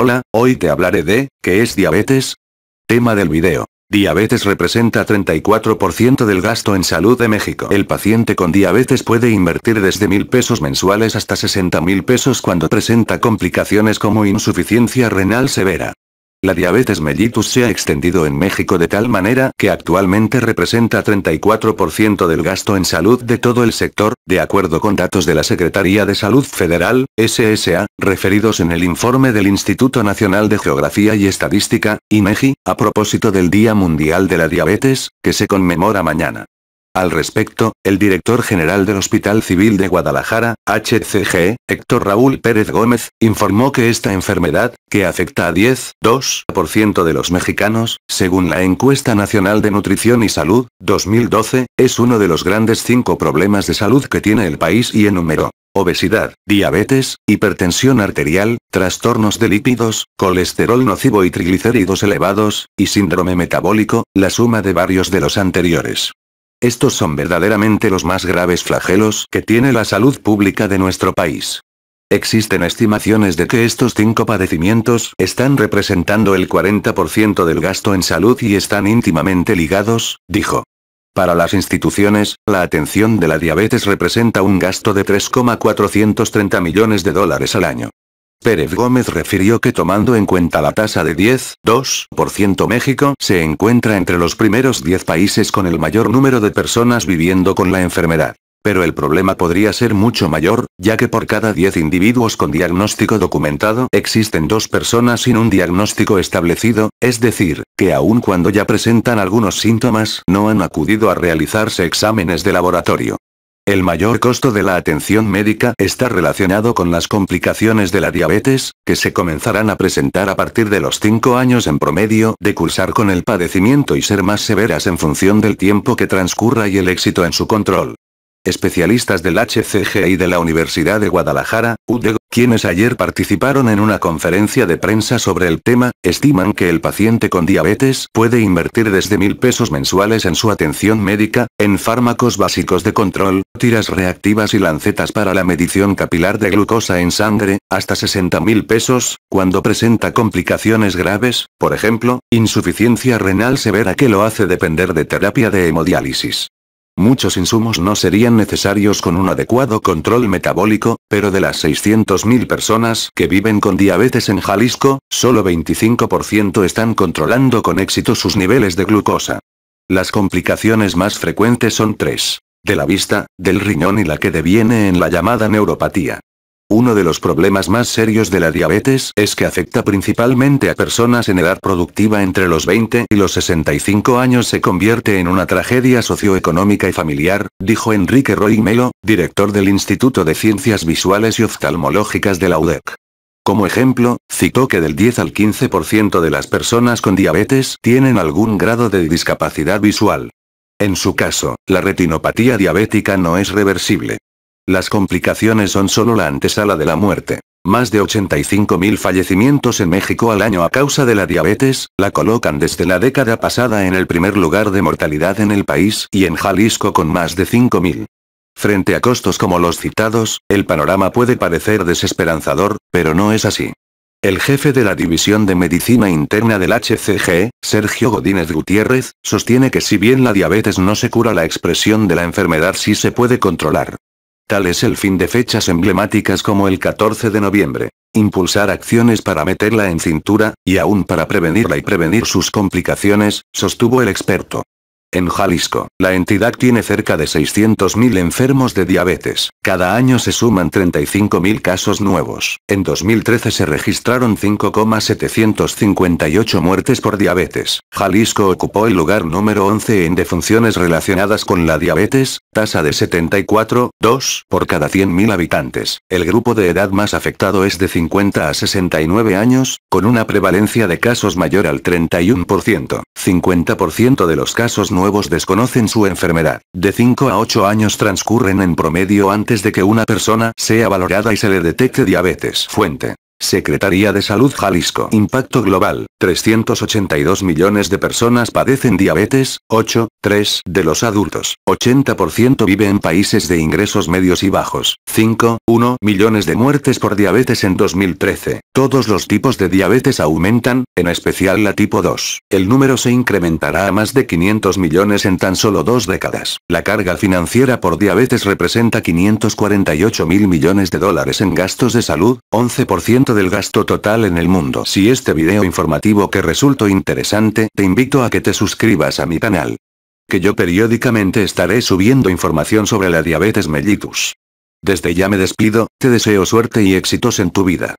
Hola, hoy te hablaré de, ¿qué es diabetes? Tema del video. Diabetes representa 34% del gasto en salud de México. El paciente con diabetes puede invertir desde mil pesos mensuales hasta 60 mil pesos cuando presenta complicaciones como insuficiencia renal severa. La diabetes mellitus se ha extendido en México de tal manera que actualmente representa 34% del gasto en salud de todo el sector, de acuerdo con datos de la Secretaría de Salud Federal, SSA, referidos en el informe del Instituto Nacional de Geografía y Estadística, INEGI, e a propósito del Día Mundial de la Diabetes, que se conmemora mañana. Al respecto, el director general del Hospital Civil de Guadalajara, HCG, Héctor Raúl Pérez Gómez, informó que esta enfermedad, que afecta a 10,2% de los mexicanos, según la encuesta nacional de nutrición y salud, 2012, es uno de los grandes cinco problemas de salud que tiene el país y enumeró obesidad, diabetes, hipertensión arterial, trastornos de lípidos, colesterol nocivo y triglicéridos elevados, y síndrome metabólico, la suma de varios de los anteriores. Estos son verdaderamente los más graves flagelos que tiene la salud pública de nuestro país. Existen estimaciones de que estos cinco padecimientos están representando el 40% del gasto en salud y están íntimamente ligados, dijo. Para las instituciones, la atención de la diabetes representa un gasto de 3,430 millones de dólares al año. Pérez Gómez refirió que tomando en cuenta la tasa de 10,2%, México se encuentra entre los primeros 10 países con el mayor número de personas viviendo con la enfermedad. Pero el problema podría ser mucho mayor, ya que por cada 10 individuos con diagnóstico documentado existen dos personas sin un diagnóstico establecido, es decir, que aun cuando ya presentan algunos síntomas no han acudido a realizarse exámenes de laboratorio. El mayor costo de la atención médica está relacionado con las complicaciones de la diabetes, que se comenzarán a presentar a partir de los 5 años en promedio de cursar con el padecimiento y ser más severas en función del tiempo que transcurra y el éxito en su control especialistas del HCG y de la Universidad de Guadalajara, UDEG, quienes ayer participaron en una conferencia de prensa sobre el tema, estiman que el paciente con diabetes puede invertir desde mil pesos mensuales en su atención médica, en fármacos básicos de control, tiras reactivas y lancetas para la medición capilar de glucosa en sangre, hasta 60 mil pesos, cuando presenta complicaciones graves, por ejemplo, insuficiencia renal severa que lo hace depender de terapia de hemodiálisis. Muchos insumos no serían necesarios con un adecuado control metabólico, pero de las 600.000 personas que viven con diabetes en Jalisco, solo 25% están controlando con éxito sus niveles de glucosa. Las complicaciones más frecuentes son tres. De la vista, del riñón y la que deviene en la llamada neuropatía. Uno de los problemas más serios de la diabetes es que afecta principalmente a personas en edad productiva entre los 20 y los 65 años se convierte en una tragedia socioeconómica y familiar, dijo Enrique Roy Melo, director del Instituto de Ciencias Visuales y Oftalmológicas de la UDEC. Como ejemplo, citó que del 10 al 15% de las personas con diabetes tienen algún grado de discapacidad visual. En su caso, la retinopatía diabética no es reversible. Las complicaciones son solo la antesala de la muerte. Más de 85.000 fallecimientos en México al año a causa de la diabetes, la colocan desde la década pasada en el primer lugar de mortalidad en el país y en Jalisco con más de 5.000. Frente a costos como los citados, el panorama puede parecer desesperanzador, pero no es así. El jefe de la División de Medicina Interna del HCG, Sergio Godínez Gutiérrez, sostiene que si bien la diabetes no se cura la expresión de la enfermedad sí se puede controlar. Tal es el fin de fechas emblemáticas como el 14 de noviembre. Impulsar acciones para meterla en cintura, y aún para prevenirla y prevenir sus complicaciones, sostuvo el experto. En Jalisco, la entidad tiene cerca de 600.000 enfermos de diabetes. Cada año se suman 35.000 casos nuevos. En 2013 se registraron 5,758 muertes por diabetes. Jalisco ocupó el lugar número 11 en defunciones relacionadas con la diabetes, tasa de 74,2 por cada 100.000 habitantes. El grupo de edad más afectado es de 50 a 69 años, con una prevalencia de casos mayor al 31%. 50% de los casos nuevos desconocen su enfermedad. De 5 a 8 años transcurren en promedio antes de que una persona sea valorada y se le detecte diabetes. Fuente. Secretaría de Salud Jalisco. Impacto global. 382 millones de personas padecen diabetes, 8,3 de los adultos. 80% vive en países de ingresos medios y bajos. 5,1 millones de muertes por diabetes en 2013. Todos los tipos de diabetes aumentan, en especial la tipo 2. El número se incrementará a más de 500 millones en tan solo dos décadas. La carga financiera por diabetes representa 548 mil millones de dólares en gastos de salud, 11% del gasto total en el mundo. Si este video informativo que resultó interesante, te invito a que te suscribas a mi canal. Que yo periódicamente estaré subiendo información sobre la diabetes mellitus. Desde ya me despido, te deseo suerte y éxitos en tu vida.